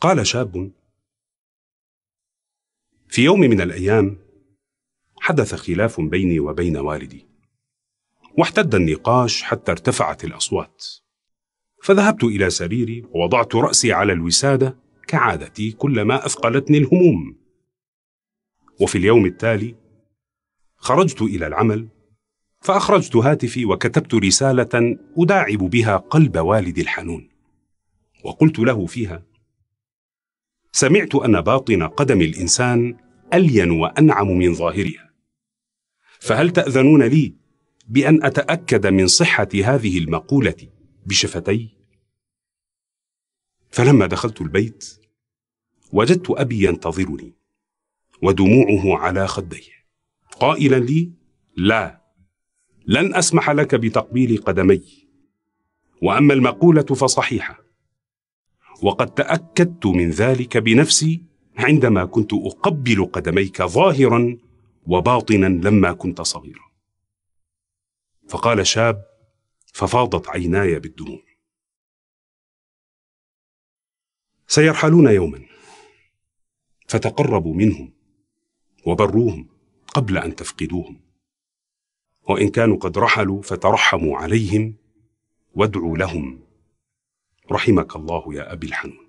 قال شاب في يوم من الايام حدث خلاف بيني وبين والدي واحتد النقاش حتى ارتفعت الاصوات فذهبت الى سريري ووضعت راسي على الوساده كعادتي كلما اثقلتني الهموم وفي اليوم التالي خرجت الى العمل فاخرجت هاتفي وكتبت رساله اداعب بها قلب والدي الحنون وقلت له فيها سمعت أن باطن قدم الإنسان ألين وأنعم من ظاهرها فهل تأذنون لي بأن أتأكد من صحة هذه المقولة بشفتي؟ فلما دخلت البيت وجدت أبي ينتظرني ودموعه على خديه قائلا لي لا لن أسمح لك بتقبيل قدمي وأما المقولة فصحيحة وقد تاكدت من ذلك بنفسي عندما كنت اقبل قدميك ظاهرا وباطنا لما كنت صغيرا فقال شاب ففاضت عيناي بالدموع سيرحلون يوما فتقربوا منهم وبروهم قبل ان تفقدوهم وان كانوا قد رحلوا فترحموا عليهم وادعوا لهم رحمك الله يا أبي الحنون